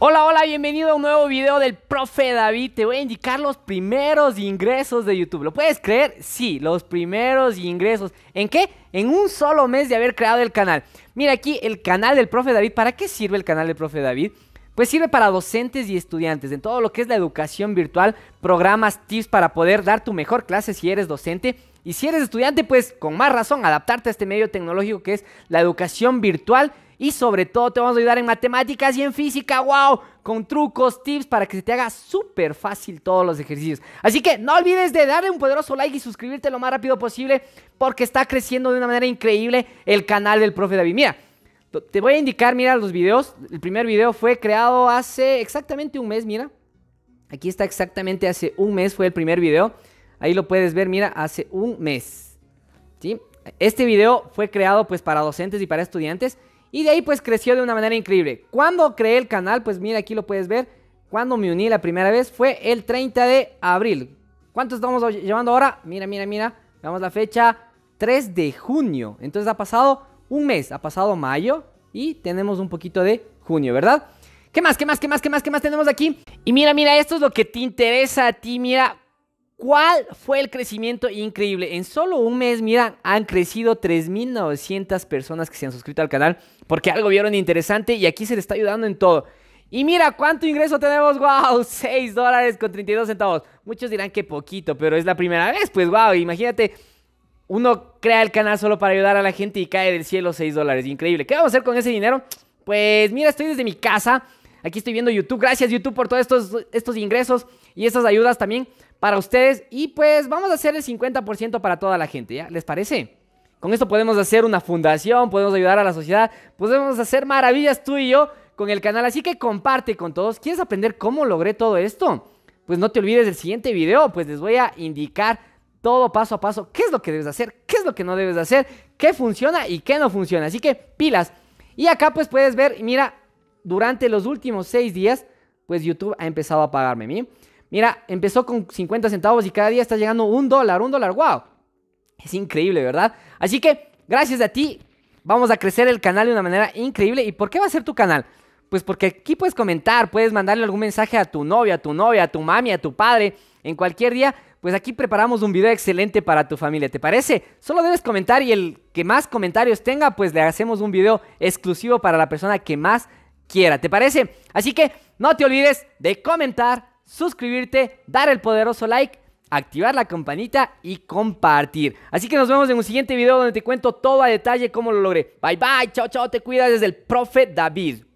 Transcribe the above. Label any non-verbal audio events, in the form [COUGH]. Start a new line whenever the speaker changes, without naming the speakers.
Hola, hola, bienvenido a un nuevo video del profe David. Te voy a indicar los primeros ingresos de YouTube. ¿Lo puedes creer? Sí, los primeros ingresos. ¿En qué? En un solo mes de haber creado el canal. Mira aquí el canal del profe David. ¿Para qué sirve el canal del profe David? pues sirve para docentes y estudiantes. En todo lo que es la educación virtual, programas, tips para poder dar tu mejor clase si eres docente. Y si eres estudiante, pues con más razón, adaptarte a este medio tecnológico que es la educación virtual. Y sobre todo te vamos a ayudar en matemáticas y en física, wow, con trucos, tips para que se te haga súper fácil todos los ejercicios. Así que no olvides de darle un poderoso like y suscribirte lo más rápido posible porque está creciendo de una manera increíble el canal del profe David. Mira, te voy a indicar, mira los videos. El primer video fue creado hace exactamente un mes, mira. Aquí está exactamente hace un mes fue el primer video. Ahí lo puedes ver, mira, hace un mes. ¿Sí? Este video fue creado pues para docentes y para estudiantes. Y de ahí pues creció de una manera increíble. Cuando creé el canal? Pues mira, aquí lo puedes ver. Cuando me uní la primera vez fue el 30 de abril. ¿Cuánto estamos llevando ahora? Mira, mira, mira. Veamos la fecha. 3 de junio. Entonces ha pasado un mes, ha pasado mayo y tenemos un poquito de junio, ¿verdad? ¿Qué más, qué más, qué más, qué más, qué más tenemos aquí? Y mira, mira, esto es lo que te interesa a ti, mira. ¿Cuál fue el crecimiento increíble? En solo un mes, mira, han crecido 3.900 personas que se han suscrito al canal porque algo vieron interesante y aquí se le está ayudando en todo. Y mira cuánto ingreso tenemos, wow, 6 [LAUGHS] dólares con 32 centavos. Muchos dirán que poquito, pero es la primera vez, pues wow, imagínate uno crea el canal solo para ayudar a la gente y cae del cielo 6 dólares. Increíble. ¿Qué vamos a hacer con ese dinero? Pues mira, estoy desde mi casa. Aquí estoy viendo YouTube. Gracias YouTube por todos estos, estos ingresos y estas ayudas también para ustedes. Y pues vamos a hacer el 50% para toda la gente, ¿ya? ¿Les parece? Con esto podemos hacer una fundación, podemos ayudar a la sociedad, podemos hacer maravillas tú y yo con el canal. Así que comparte con todos. ¿Quieres aprender cómo logré todo esto? Pues no te olvides del siguiente video, pues les voy a indicar todo paso a paso, qué es lo que debes hacer, qué es lo que no debes hacer, qué funciona y qué no funciona. Así que pilas. Y acá pues puedes ver, mira, durante los últimos seis días, pues YouTube ha empezado a pagarme. Mira, empezó con 50 centavos y cada día está llegando un dólar, un dólar, wow. Es increíble, ¿verdad? Así que, gracias a ti, vamos a crecer el canal de una manera increíble. ¿Y por qué va a ser tu canal? Pues porque aquí puedes comentar, puedes mandarle algún mensaje a tu novia, a tu novia, a tu mami, a tu padre, en cualquier día pues aquí preparamos un video excelente para tu familia, ¿te parece? Solo debes comentar y el que más comentarios tenga, pues le hacemos un video exclusivo para la persona que más quiera, ¿te parece? Así que no te olvides de comentar, suscribirte, dar el poderoso like, activar la campanita y compartir. Así que nos vemos en un siguiente video donde te cuento todo a detalle cómo lo logré. Bye bye, chao chao, te cuidas desde el profe David.